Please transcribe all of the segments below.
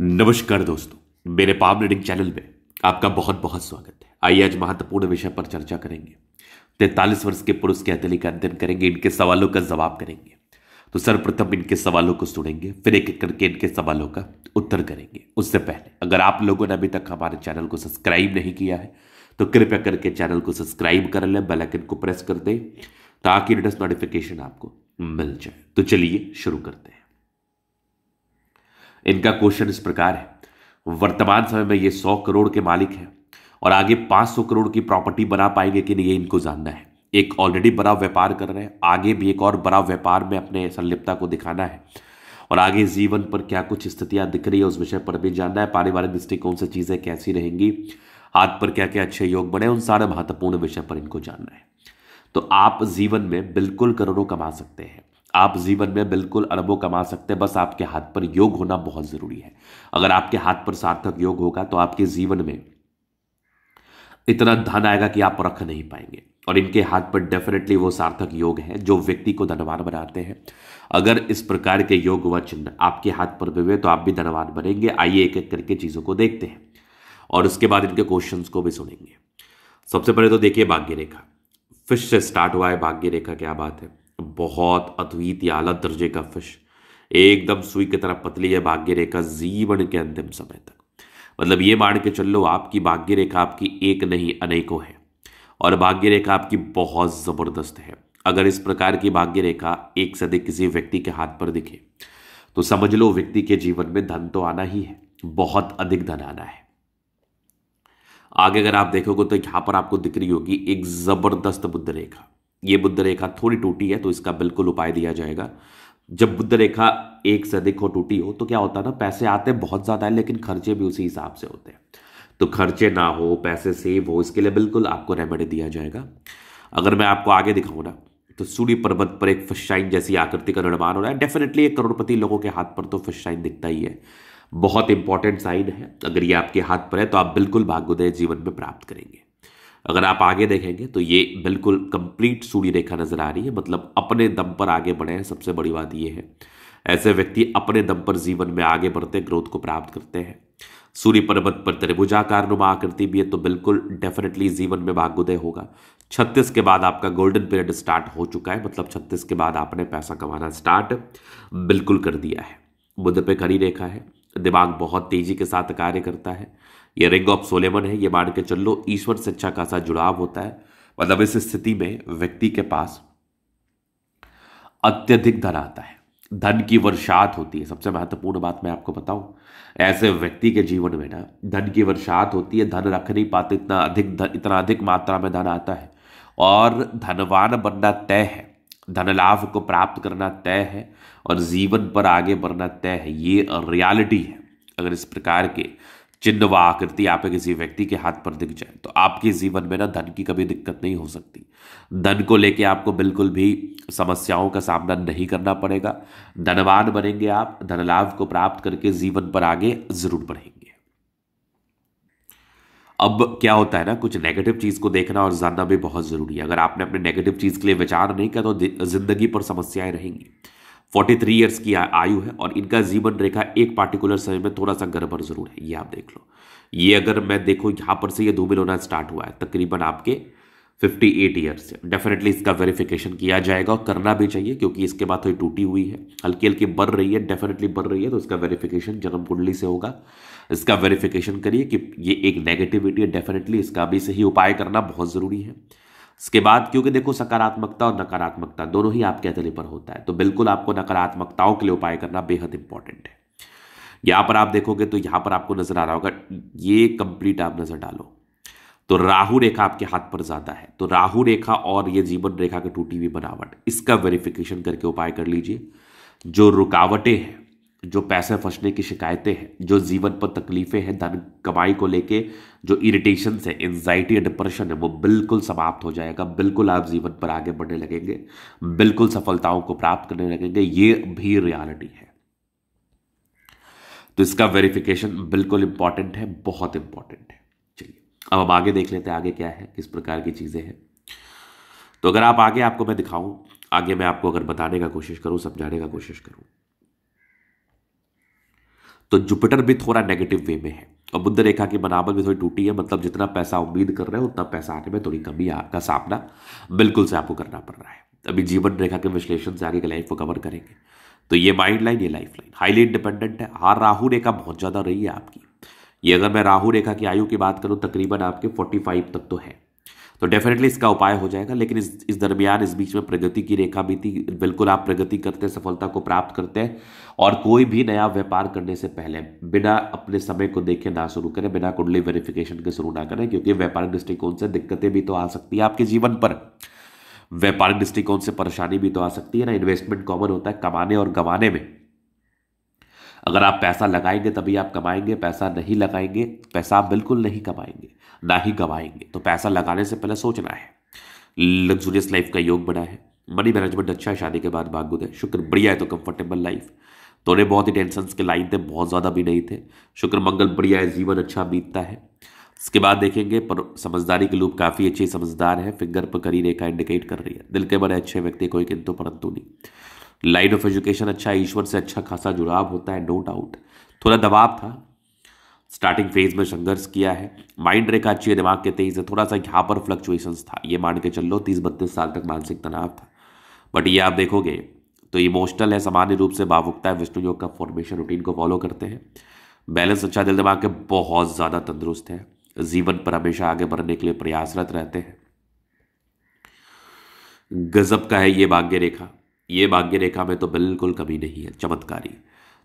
नमस्कार दोस्तों मेरे पाम रीडिंग चैनल में आपका बहुत बहुत स्वागत है आइए आज महत्वपूर्ण विषय पर चर्चा करेंगे तैंतालीस वर्ष के पुरुष के अतली का अध्ययन करेंगे इनके सवालों का जवाब करेंगे तो सर्वप्रथम इनके सवालों को सुनेंगे फिर एक एक करके इनके सवालों का उत्तर करेंगे उससे पहले अगर आप लोगों ने अभी तक हमारे चैनल को सब्सक्राइब नहीं किया है तो कृपया करके चैनल को सब्सक्राइब कर लें बेलाइकन को प्रेस कर दें ताकि लेटेस्ट नोटिफिकेशन आपको मिल जाए तो चलिए शुरू करते हैं इनका क्वेश्चन इस प्रकार है वर्तमान समय में ये सौ करोड़ के मालिक हैं और आगे सौ करोड़ की प्रॉपर्टी बना पाएंगे कि नहीं ये इनको जानना है एक ऑलरेडी बड़ा व्यापार कर रहे हैं आगे भी एक और बड़ा व्यापार में अपने संलिप्तता को दिखाना है और आगे जीवन पर क्या कुछ स्थितियां दिख रही है उस विषय पर भी जानना है पारिवारिक दृष्टिकोण से चीज़ें कैसी रहेंगी हाथ पर क्या क्या अच्छे योग बने उन सारे महत्वपूर्ण विषय पर इनको जानना है तो आप जीवन में बिल्कुल करोड़ों कमा सकते हैं आप जीवन में बिल्कुल अरबों कमा सकते हैं बस आपके हाथ पर योग होना बहुत ज़रूरी है अगर आपके हाथ पर सार्थक योग होगा तो आपके जीवन में इतना धन आएगा कि आप रख नहीं पाएंगे और इनके हाथ पर डेफिनेटली वो सार्थक योग है जो व्यक्ति को धनवान बनाते हैं अगर इस प्रकार के योग व चिन्ह आपके हाथ पर भी हुए तो आप भी धनवान बनेंगे आइए एक एक करके चीज़ों को देखते हैं और उसके बाद इनके क्वेश्चन को भी सुनेंगे सबसे पहले तो देखिए भाग्य रेखा फिश से स्टार्ट हुआ है भाग्य रेखा क्या बात है बहुत अद्वित या अलग दर्जे का फिश एकदम सुई की तरह पतली है भाग्य रेखा जीवन के अंतिम समय तक मतलब ये मान के चल लो आपकी भाग्य रेखा आपकी एक नहीं अनेकों है और भाग्य रेखा आपकी बहुत ज़बरदस्त है अगर इस प्रकार की भाग्य रेखा एक से अधिक किसी व्यक्ति के हाथ पर दिखे तो समझ लो व्यक्ति के जीवन में धन तो आना ही है बहुत अधिक धन आना है आगे अगर आप देखोगे तो यहां पर आपको दिख रही होगी एक जबरदस्त बुद्ध रेखा ये बुद्ध रेखा थोड़ी टूटी है तो इसका बिल्कुल उपाय दिया जाएगा जब बुद्ध रेखा एक से अधिक हो टूटी हो तो क्या होता है ना पैसे आते बहुत ज़्यादा है लेकिन खर्चे भी उसी हिसाब से होते हैं तो खर्चे ना हो पैसे सेव हो इसके लिए बिल्कुल आपको रेमेडी दिया जाएगा अगर मैं आपको आगे दिखाऊँ ना तो सूर्य पर्वत पर एक फिशाइन जैसी आकृति का निर्माण हो रहा है डेफिनेटली एक करोड़पति लोगों के हाथ पर तो फिशाइन दिखता ही है बहुत इंपॉर्टेंट साइन है अगर ये आपके हाथ पर है तो आप बिल्कुल भाग्योदय जीवन में प्राप्त करेंगे अगर आप आगे देखेंगे तो ये बिल्कुल कंप्लीट सूर्य रेखा नजर आ रही है मतलब अपने दम पर आगे बढ़े हैं सबसे बड़ी बात ये है ऐसे व्यक्ति अपने दम पर जीवन में आगे बढ़ते ग्रोथ को प्राप्त करते हैं सूर्य पर्वत पर त्रिभुजाकार नुमा आकृति भी है तो बिल्कुल डेफिनेटली जीवन में भाग्योदय होगा छत्तीस के बाद आपका गोल्डन पीरियड स्टार्ट हो चुका है मतलब छत्तीस के बाद आपने पैसा कमाना स्टार्ट बिल्कुल कर दिया है बुद्ध पे खड़ी रेखा है दिमाग बहुत तेजी के साथ कार्य करता है ये रिंग ऑफ सोलेमन है ये मान के चल लो ईश्वर से अच्छा खासा जुड़ाव होता है मतलब इस स्थिति में व्यक्ति के पास अत्यधिक धन आता है धन की वर्षात होती है सबसे महत्वपूर्ण बात मैं आपको बताऊं ऐसे व्यक्ति के जीवन में ना धन की वर्षात होती है धन रख नहीं पाते इतना अधिक धन इतना अधिक मात्रा में धन आता है और धनवान बनना तय है धन लाभ को प्राप्त करना तय है और जीवन पर आगे बढ़ना तय है ये रियलिटी है अगर इस प्रकार के चिन्ह व आकृति आप किसी व्यक्ति के हाथ पर दिख जाए तो आपके जीवन में ना धन की कभी दिक्कत नहीं हो सकती धन को लेके आपको बिल्कुल भी समस्याओं का सामना नहीं करना पड़ेगा धनवान बनेंगे आप धन लाभ को प्राप्त करके जीवन पर आगे जरूर बढ़ेंगे अब क्या होता है ना कुछ नेगेटिव चीज़ को देखना और जानना भी बहुत ज़रूरी है अगर आपने अपने नेगेटिव चीज़ के लिए विचार नहीं किया तो जिंदगी पर समस्याएं रहेंगी फोर्टी थ्री ईयर्स की आयु है और इनका जीवन रेखा एक पार्टिकुलर समय में थोड़ा सा गड़बड़ जरूर है ये आप देख लो ये अगर मैं देखो यहाँ पर से ये धूमिल होना स्टार्ट हुआ है तकरीबन आपके फिफ्टी एट ईयर्स डेफिनेटली इसका वेरिफिकेशन किया जाएगा और करना भी चाहिए क्योंकि इसके बाद थोड़ी टूटी हुई है हल्की हल्की बढ़ रही है डेफिनेटली बढ़ रही है तो इसका वेरिफिकेशन जन्म कुंडली से होगा इसका वेरिफिकेशन करिए कि ये एक नेगेटिविटी है डेफिनेटली इसका भी सही उपाय करना बहुत ज़रूरी है इसके बाद क्योंकि देखो सकारात्मकता और नकारात्मकता दोनों ही आपके अतले पर होता है तो बिल्कुल आपको नकारात्मकताओं के लिए उपाय करना बेहद इंपॉर्टेंट है यहां पर आप देखोगे तो यहां पर आपको नजर आ रहा होगा ये कंप्लीट आप नजर डालो तो राहु रेखा आपके हाथ पर ज्यादा है तो राहु रेखा और ये जीवन रेखा की टूटी हुई बनावट इसका वेरिफिकेशन करके उपाय कर लीजिए जो रुकावटें हैं जो पैसे फंसने की शिकायतें हैं जो जीवन पर तकलीफें हैं धन कमाई को लेके जो इरिटेशन है एनजाइटी या डिप्रेशन है वो बिल्कुल समाप्त हो जाएगा बिल्कुल आप जीवन पर आगे बढ़ने लगेंगे बिल्कुल सफलताओं को प्राप्त करने लगेंगे ये भी रियलिटी है तो इसका वेरिफिकेशन बिल्कुल इंपॉर्टेंट है बहुत इंपॉर्टेंट है चलिए अब हम आगे देख लेते हैं आगे क्या है किस प्रकार की चीज़ें हैं तो अगर आप आगे आपको मैं दिखाऊं आगे मैं आपको अगर बताने का कोशिश करूं समझाने का कोशिश करूं तो जुपिटर भी थोड़ा नेगेटिव वे में है और बुद्ध रेखा की बनावट भी थोड़ी टूटी है मतलब जितना पैसा उम्मीद कर रहे हो उतना पैसा आने में थोड़ी कमी का सामना बिल्कुल से आपको करना पड़ रहा है अभी जीवन रेखा के विश्लेषण से आगे की लाइफ को कवर करेंगे तो ये माइंड लाइन ये लाइफ लाइन हाईली इंडिपेंडेंट है हाँ राहु रेखा बहुत ज़्यादा रही है आपकी ये अगर मैं राहु रेखा की आयु की बात करूँ तकरीबन आपके 45 तक तो है तो डेफिनेटली इसका उपाय हो जाएगा लेकिन इस इस दरमियान इस बीच में प्रगति की रेखा भी थी बिल्कुल आप प्रगति करते हैं सफलता को प्राप्त करते हैं और कोई भी नया व्यापार करने से पहले बिना अपने समय को देखे ना शुरू करें बिना कुंडली वेरिफिकेशन के शुरू ना करें क्योंकि व्यापारिक दृष्टिकोण से दिक्कतें भी तो आ सकती है आपके जीवन पर व्यापारिक दृष्टिकोण से परेशानी भी तो आ सकती है ना इन्वेस्टमेंट कॉमन होता है कमाने और गंवाने में अगर आप पैसा लगाएंगे तभी आप कमाएंगे पैसा नहीं लगाएंगे पैसा आप बिल्कुल नहीं कमाएंगे ना ही गंवाएंगे तो पैसा लगाने से पहले सोचना है लग्जूरियस लाइफ का योग बना है मनी मैनेजमेंट अच्छा है शादी के बाद भागुद है शुक्र बढ़िया है तो कंफर्टेबल लाइफ तो उन्हें बहुत ही टेंशन के लाइन थे बहुत ज़्यादा भी नहीं थे शुक्र मंगल बढ़िया है जीवन अच्छा बीतता है इसके बाद देखेंगे पर समझदारी के लूप काफ़ी अच्छी समझदार है फिंगर पर करी रेखा इंडिकेट कर रही है दिल के बड़े अच्छे व्यक्ति कोई किंतु परंतु नहीं लाइन ऑफ एजुकेशन अच्छा है ईश्वर से अच्छा खासा जुड़ाव होता है नो डाउट थोड़ा दबाव था स्टार्टिंग फेज में संघर्ष किया है माइंड रेखा अच्छी है दिमाग के तेज से थोड़ा सा यहाँ पर फ्लक्चुएशन था ये मान के चल लो तीस बत्तीस साल तक मानसिक तनाव था बट ये आप देखोगे तो इमोशनल है सामान्य रूप से भावुकता है विष्णु योग का फॉर्मेशन रूटीन को फॉलो करते हैं बैलेंस अच्छा दिल दिमाग के बहुत ज़्यादा तंदुरुस्त है जीवन पर हमेशा आगे बढ़ने के लिए प्रयासरत रहते हैं गजब का है ये भाग्य रेखा ये भाग्य रेखा में तो बिल्कुल कमी नहीं है चमत्कारी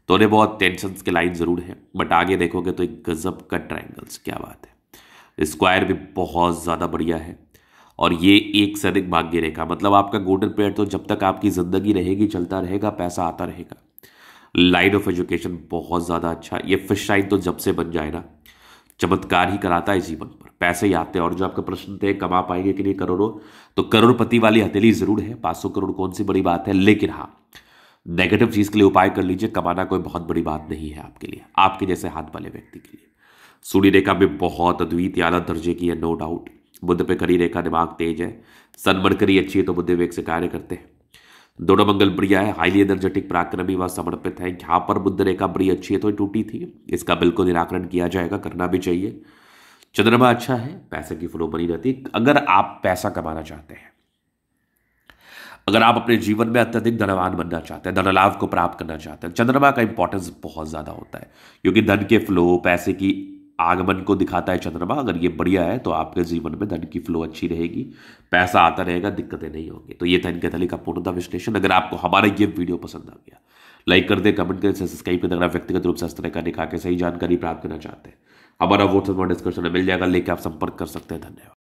तो उन्हें बहुत टेंशन के लाइन ज़रूर है बट आगे देखोगे तो एक गज़ब का ट्राइंगल्स क्या बात है स्क्वायर भी बहुत ज़्यादा बढ़िया है और ये एक से अधिक भाग्य रेखा मतलब आपका गोल्डन पेयर तो जब तक आपकी ज़िंदगी रहेगी चलता रहेगा पैसा आता रहेगा लाइन ऑफ एजुकेशन बहुत ज़्यादा अच्छा ये फिश लाइन तो जब से बन जाए ना चमत्कार ही कराता है जीवन पर पैसे ही आते हैं और जो आपका प्रश्न थे कमा पाएंगे कि नहीं करोड़ों तो करोड़पति वाली हथेली जरूर है पाँच सौ करोड़ कौन सी बड़ी बात है लेकिन हाँ नेगेटिव चीज़ के लिए उपाय कर लीजिए कमाना कोई बहुत बड़ी बात नहीं है आपके लिए आपके जैसे हाथ वाले व्यक्ति के लिए सूर्य रेखा में बहुत अद्वित आला दर्जे की है नो डाउट बुद्ध पे करी रेखा दिमाग तेज है सनमरकरी अच्छी है तो बुद्ध से कार्य करते हैं दोनों मंगल प्रिय है हाईली एनर्जेटिक पराक्रमी व समर्पित है यहाँ पर बुद्ध रेखा बड़ी अच्छी है तो टूटी थी इसका बिल्कुल निराकरण किया जाएगा करना भी चाहिए चंद्रमा अच्छा है पैसे की फ्लो बनी रहती अगर आप पैसा कमाना चाहते हैं अगर आप अपने जीवन में अत्यधिक धनवान बनना चाहते हैं धनलाभ को प्राप्त करना चाहते हैं चंद्रमा का इंपॉर्टेंस बहुत ज़्यादा होता है क्योंकि धन के फ्लो पैसे की आगमन को दिखाता है चंद्रमा अगर ये बढ़िया है तो आपके जीवन में धन की फ्लो अच्छी रहेगी पैसा आता रहेगा दिक्कतें नहीं होंगी तो ये था इनके थली का पूर्णता विश्लेषण अगर आपको हमारा ये वीडियो पसंद आ गया लाइक कर दे कमेंट करें सब्सक्राइब करें अगर आप व्यक्तिगत रूप से इस तरह का दिखा के सही जानकारी प्राप्त करना चाहते हैं हमारा व्हाट्सएप डिस्क्रिप्शन में मिल जाएगा लेके आप संपर्क कर सकते हैं धन्यवाद